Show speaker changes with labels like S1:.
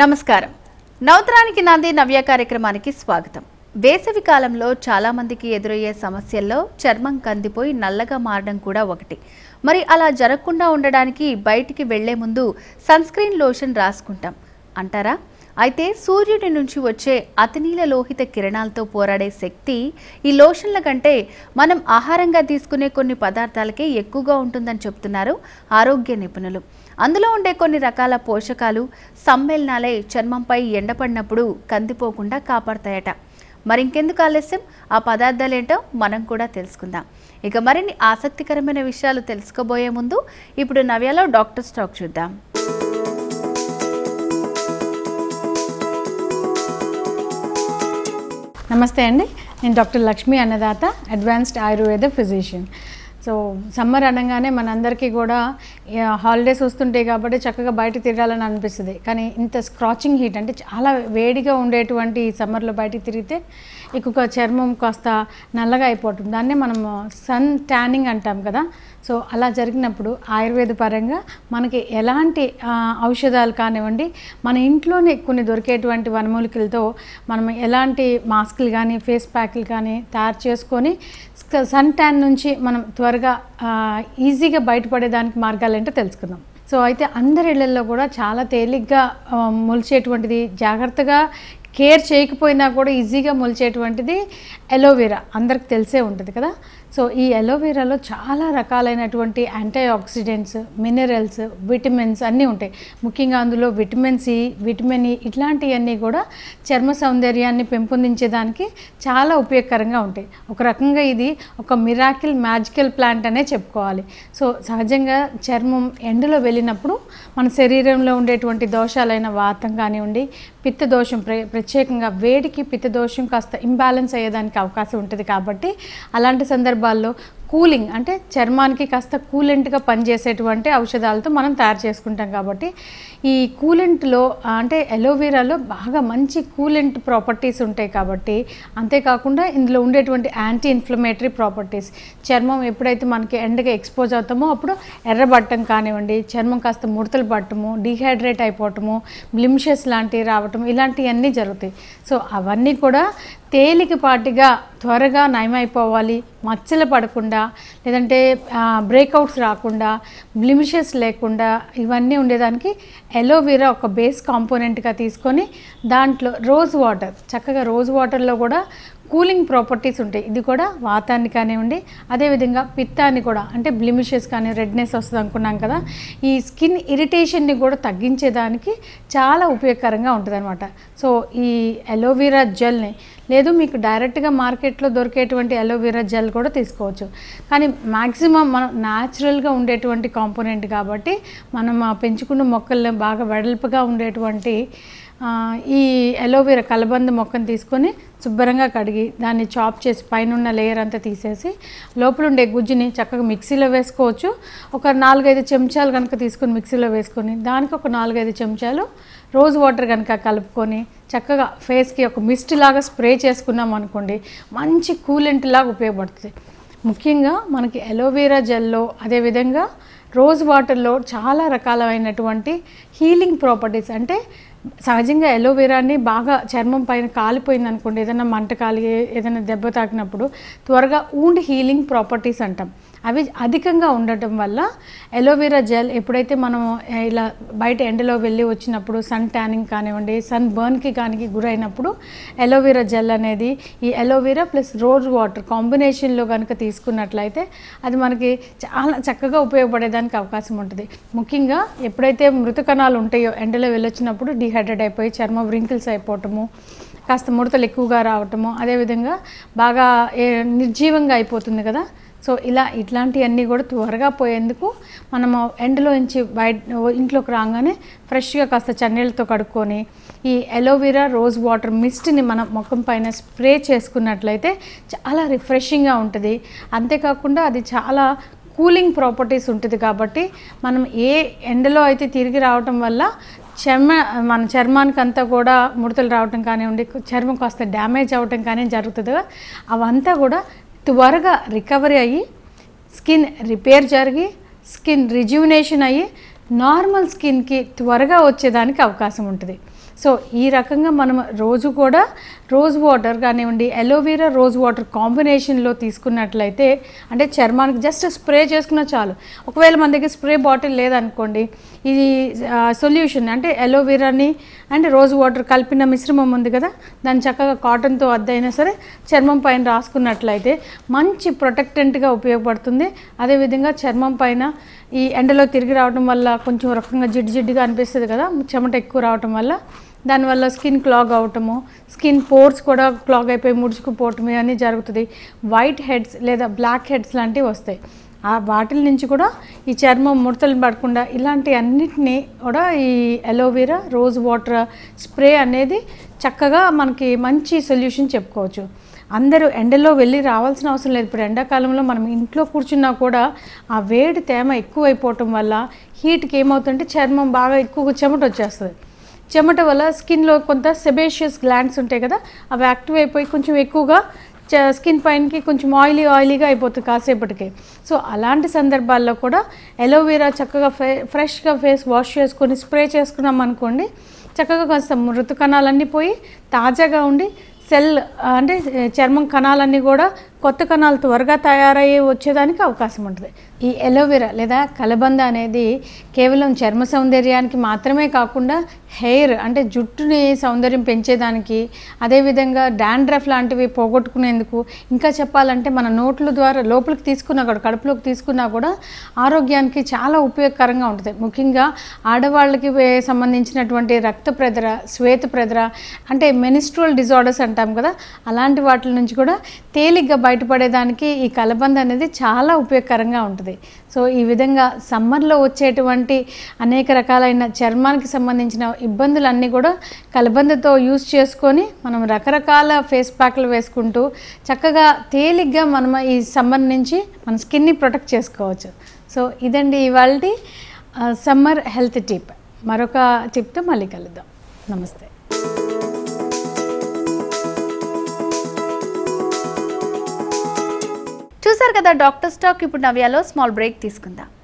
S1: నమస్కారం నవతరానికి నాంది నవ్య కార్యక్రమానికి స్వాగతం వేసవి కాలంలో చాలామందికి ఎదురయ్యే సమస్యల్లో చర్మం కందిపోయి నల్లగా మారడం కూడా ఒకటి మరి అలా జరగకుండా ఉండడానికి బయటికి వెళ్లే ముందు సన్ స్క్రీన్ లోషన్ రాసుకుంటాం అంటారా అయితే సూర్యుడి నుంచి వచ్చే అతినీల లోహిత కిరణాలతో పోరాడే శక్తి ఈ లోషన్ల కంటే మనం ఆహారంగా తీసుకునే కొన్ని పదార్థాలకే ఎక్కువగా ఉంటుందని చెప్తున్నారు ఆరోగ్య నిపుణులు అందులో ఉండే కొన్ని రకాల పోషకాలు సమ్మేళనాలే చర్మంపై ఎండపడినప్పుడు కందిపోకుండా కాపాడతాయట మరింకెందుకు ఆలస్యం ఆ పదార్థాలు ఏంటో మనం కూడా తెలుసుకుందాం ఇక మరిన్ని ఆసక్తికరమైన విషయాలు తెలుసుకోబోయే ముందు
S2: ఇప్పుడు నవ్యాలో డాక్టర్స్ టాక్ చూద్దాం నమస్తే అండి నేను doctor Lakshmi Annadata advanced Ayurveda physician so summer అనగానే మనందరికీ కూడా హాలిడేస్ వస్తుంటాయి కాబట్టి చక్కగా బయట తిరగాలని అనిపిస్తుంది కానీ ఇంత స్క్రాచింగ్ హీట్ అంటే చాలా వేడిగా ఉండేటువంటి సమ్మర్లో బయట తిరిగితే ఎక్కువ చర్మం కాస్త నల్లగా అయిపోతుంది దాన్నే మనము సన్ ట్యానింగ్ అంటాం కదా సో అలా జరిగినప్పుడు ఆయుర్వేద పరంగా మనకి ఎలాంటి ఔషధాలు కానివ్వండి మన ఇంట్లోనే కొన్ని దొరికేటువంటి వనమూలికలతో మనం ఎలాంటి మాస్కులు కానీ ఫేస్ ప్యాక్లు కానీ తయారు చేసుకొని సన్ ట్యాన్ నుంచి మనం త్వరగా ఈజీగా బయటపడేదానికి మార్గాలు చేయాలంటే తెలుసుకుందాం సో అయితే అందరి ఇళ్లలో కూడా చాలా తేలిగ్గా మొలిచేటువంటిది జాగ్రత్తగా కేర్ చేయకపోయినా కూడా ఈజీగా మొలిచేటువంటిది ఎలోవెరా అందరికి తెలిసే ఉంటుంది కదా సో ఈ అలోవెరాలో చాలా రకాలైనటువంటి యాంటీ ఆక్సిడెంట్స్ మినరల్స్ విటమిన్స్ అన్నీ ఉంటాయి ముఖ్యంగా అందులో విటమిన్ సి విటమిన్ ఈ ఇట్లాంటివన్నీ కూడా చర్మ సౌందర్యాన్ని పెంపొందించేదానికి చాలా ఉపయోగకరంగా ఉంటాయి ఒక రకంగా ఇది ఒక మిరాకిల్ మ్యాజికల్ ప్లాంట్ అనే చెప్పుకోవాలి సో సహజంగా చర్మం ఎండలో వెళ్ళినప్పుడు మన శరీరంలో ఉండేటువంటి దోషాలైన వాతం కానివ్వండి పిత్త ప్ర ప్రత్యేకంగా వేడికి పిత్త దోషం కాస్త ఇంబ్యాలెన్స్ అయ్యేదానికి అవకాశం ఉంటుంది కాబట్టి అలాంటి సందర్భం సందర్భాల్లో కూలింగ్ అంటే చర్మానికి కాస్త కూలెంట్గా పనిచేసేటువంటి ఔషధాలతో మనం తయారు చేసుకుంటాం కాబట్టి ఈ కూలెంట్లో అంటే ఎలోవేరాలో బాగా మంచి కూలెంట్ ప్రాపర్టీస్ ఉంటాయి కాబట్టి అంతేకాకుండా ఇందులో ఉండేటువంటి యాంటీ ఇన్ఫ్లమేటరీ ప్రాపర్టీస్ చర్మం ఎప్పుడైతే మనకి ఎండగా ఎక్స్పోజ్ అవుతామో అప్పుడు ఎర్రబట్టం కానివ్వండి చర్మం కాస్త ముడతలు పట్టము డిహైడ్రేట్ అయిపోవటము బ్లిమ్షెస్ లాంటివి రావటం ఇలాంటివన్నీ జరుగుతాయి సో అవన్నీ కూడా తేలికపాటిగా త్వరగా నయమైపోవాలి మచ్చలు పడకుండా లేదంటే బ్రేక్అవుట్స్ రాకుండా బ్లిమిషెస్ లేకుండా ఇవన్నీ ఉండేదానికి ఎలోవెరా ఒక బేస్ కాంపోనెంట్గా తీసుకొని దాంట్లో రోజ్ వాటర్ చక్కగా రోజ్ వాటర్లో కూడా కూలింగ్ ప్రాపర్టీస్ ఉంటాయి ఇది కూడా వాతాన్ని కానివ్వండి అదేవిధంగా పిత్తాన్ని కూడా అంటే బ్లిమిషెస్ కానీ రెడ్నెస్ వస్తుంది అనుకున్నాం కదా ఈ స్కిన్ ఇరిటేషన్ని కూడా తగ్గించేదానికి చాలా ఉపయోగకరంగా ఉంటుందన్నమాట సో ఈ ఎలోవీరా జెల్ని లేదు మీకు డైరెక్ట్గా మార్కెట్లో దొరికేటువంటి ఎలోవీరా జెల్ కూడా తీసుకోవచ్చు కానీ మ్యాక్సిమం మనం న్యాచురల్గా ఉండేటువంటి కాంపోనెంట్ కాబట్టి మనం పెంచుకున్న మొక్కల్ని బాగా వెడల్పుగా ఉండేటువంటి ఈ ఎలోవేరా కలబంద మొక్కను తీసుకొని శుభ్రంగా కడిగి దాన్ని చాప్ చేసి పైన ఉన్న లేయర్ అంతా తీసేసి లోపల ఉండే గుజ్జుని చక్కగా మిక్సీలో వేసుకోవచ్చు ఒక నాలుగైదు చెంచాలు కనుక తీసుకొని మిక్సీలో వేసుకొని దానికి ఒక నాలుగైదు చెంచాలు రోజ్ వాటర్ కనుక కలుపుకొని చక్కగా ఫేస్కి ఒక మిస్ట్ లాగా స్ప్రే చేసుకున్నాం అనుకోండి మంచి కూలెంట్ లాగా ఉపయోగపడుతుంది ముఖ్యంగా మనకి ఎలోవేరా జెల్లో అదేవిధంగా రోజ్ వాటర్లో చాలా రకాలైనటువంటి హీలింగ్ ప్రాపర్టీస్ అంటే సహజంగా ఎలోవెరాని బాగా చర్మం పైన కాలిపోయింది అనుకోండి ఏదైనా మంట కాలి ఏదైనా దెబ్బ తాకినప్పుడు త్వరగా ఊండ్ హీలింగ్ ప్రాపర్టీస్ అంటాం అవి అధికంగా ఉండటం వల్ల ఎలోవేరా జెల్ ఎప్పుడైతే మనం ఇలా బయట ఎండలో వెళ్ళి వచ్చినప్పుడు సన్ ట్యానింగ్ కానివ్వండి సన్ బర్న్కి కానీ గురైనప్పుడు ఎలోవెరా జెల్ అనేది ఈ ఎలోవెరా ప్లస్ రోజ్ వాటర్ కాంబినేషన్లో కనుక తీసుకున్నట్లయితే అది మనకి చాలా చక్కగా ఉపయోగపడేదానికి అవకాశం ఉంటుంది ముఖ్యంగా ఎప్పుడైతే మృతకణాలు ఉంటాయో ఎండలో వెళ్ళొచ్చినప్పుడు డిహై హెడెడ్ అయిపోయి చర్మం వ్రింకిల్స్ అయిపోవటము కాస్త ముడతలు ఎక్కువగా రావటము అదేవిధంగా బాగా నిర్జీవంగా అయిపోతుంది కదా సో ఇలా ఇట్లాంటివన్నీ కూడా త్వరగా పోయేందుకు మనము ఎండలో నుంచి బయట ఇంట్లోకి రాగానే ఫ్రెష్గా కాస్త చన్నీళ్ళతో కడుక్కొని ఈ ఎలోవెరా రోజ్ వాటర్ మిస్ట్ని మనం ముఖం పైన స్ప్రే చేసుకున్నట్లయితే చాలా రిఫ్రెషింగ్గా ఉంటుంది అంతేకాకుండా అది చాలా కూలింగ్ ప్రాపర్టీస్ ఉంటుంది కాబట్టి మనం ఏ ఎండలో అయితే తిరిగి రావటం వల్ల చర్మ మన చర్మానికి అంతా కూడా ముడతలు రావటం కానివ్వండి చర్మం కాస్త డ్యామేజ్ అవ్వటం కానీ జరుగుతుంది అవంతా కూడా త్వరగా రికవరీ అయ్యి స్కిన్ రిపేర్ జరిగి స్కిన్ రిజ్యూనేషన్ అయ్యి నార్మల్ స్కిన్కి త్వరగా వచ్చేదానికి అవకాశం ఉంటుంది సో ఈ రకంగా మనం రోజు కూడా రోజ్ వాటర్ కానివ్వండి అలోవెరా రోజ్ వాటర్ కాంబినేషన్లో తీసుకున్నట్లయితే అంటే చర్మానికి జస్ట్ స్ప్రే చేసుకున్న చాలు ఒకవేళ మన దగ్గర స్ప్రే బాటిల్ లేదనుకోండి ఇది సొల్యూషన్ అంటే అలోవెరాని అండ్ రోజ్ వాటర్ కలిపిన మిశ్రమం ఉంది కదా దాన్ని చక్కగా కాటన్తో అద్దయినా సరే చర్మం పైన రాసుకున్నట్లయితే మంచి ప్రొటెక్టెంట్గా ఉపయోగపడుతుంది అదేవిధంగా చర్మం పైన ఈ ఎండలో తిరిగి రావడం వల్ల కొంచెం రకంగా జిడ్డు జిడ్డుగా అనిపిస్తుంది కదా చెమట ఎక్కువ రావడం వల్ల దానివల్ల స్కిన్ క్లాగ్ అవటము స్కిన్ పోర్స్ కూడా క్లాగ్ అయిపోయి ముడుచుకుపోవటం ఇవన్నీ జరుగుతుంది వైట్ హెడ్స్ లేదా బ్లాక్ హెడ్స్ లాంటివి వస్తాయి ఆ వాటిల నుంచి కూడా ఈ చర్మం ముడతలు పడకుండా ఇలాంటి అన్నిటినీ కూడా ఈ అలోవెరా రోజ్ వాటర్ స్ప్రే అనేది చక్కగా మనకి మంచి సొల్యూషన్ చెప్పుకోవచ్చు అందరూ ఎండలో వెళ్ళి రావాల్సిన అవసరం లేదు ఇప్పుడు ఎండాకాలంలో మనం ఇంట్లో కూర్చున్నా కూడా ఆ వేడి తేమ ఎక్కువైపోవటం వల్ల హీట్కి ఏమవుతుంటే చర్మం బాగా ఎక్కువ చెమట వచ్చేస్తుంది చెమట వల్ల స్కిన్లో కొంత సెబేషియస్ గ్లాండ్స్ ఉంటాయి కదా అవి యాక్టివ్ అయిపోయి కొంచెం ఎక్కువగా స్కిన్ పైనకి కొంచెం ఆయిలీ ఆయిలీగా అయిపోతుంది కాసేపటికి సో అలాంటి సందర్భాల్లో కూడా ఎలోవేరా చక్కగా ఫ్రె ఫ్రెష్గా ఫేస్ వాష్ చేసుకొని స్ప్రే చేసుకున్నాం అనుకోండి చక్కగా కొంచెం మృతు కణాలన్నీ పోయి తాజాగా ఉండి సెల్ అంటే చర్మం కణాలన్నీ కూడా కొత్త కణాలు త్వరగా తయారయ్యి వచ్చేదానికి అవకాశం ఉంటుంది ఈ ఎలోవెరా లేదా కలబంద అనేది కేవలం చర్మ సౌందర్యానికి మాత్రమే కాకుండా హెయిర్ అంటే జుట్టుని సౌందర్యం పెంచేదానికి అదేవిధంగా డాండ్రఫ్ లాంటివి పోగొట్టుకునేందుకు ఇంకా చెప్పాలంటే మన నోట్ల ద్వారా లోపలికి తీసుకున్నా కూడా కడుపులోకి తీసుకున్నా కూడా ఆరోగ్యానికి చాలా ఉపయోగకరంగా ఉంటుంది ముఖ్యంగా ఆడవాళ్ళకి సంబంధించినటువంటి రక్త ప్రదర శ్వేత ప్రదర అంటే మెనిస్ట్రల్ డిజార్డర్స్ అంటాం కదా అలాంటి వాటి నుంచి కూడా తేలిగ్గా బయట బయటపడేదానికి ఈ కలబంద అనేది చాలా ఉపయోగకరంగా ఉంటుంది సో ఈ విధంగా సమ్మర్లో వచ్చేటువంటి అనేక రకాలైన చర్మానికి సంబంధించిన ఇబ్బందులన్నీ కూడా కలబందతో యూజ్ చేసుకొని మనం రకరకాల ఫేస్ ప్యాక్లు వేసుకుంటూ చక్కగా తేలిగ్గా మనం ఈ సమ్మర్ నుంచి మన స్కిన్ని ప్రొటెక్ట్ చేసుకోవచ్చు సో ఇదండి ఇవాళ సమ్మర్ హెల్త్ టిప్ మరొక టిప్తో మళ్ళీ కలుద్దాం నమస్తే
S1: చూశారు కదా డాక్టర్ స్టాక్ ఇప్పుడు నవ్యాలో స్మాల్ బ్రేక్ తీసుకుందాం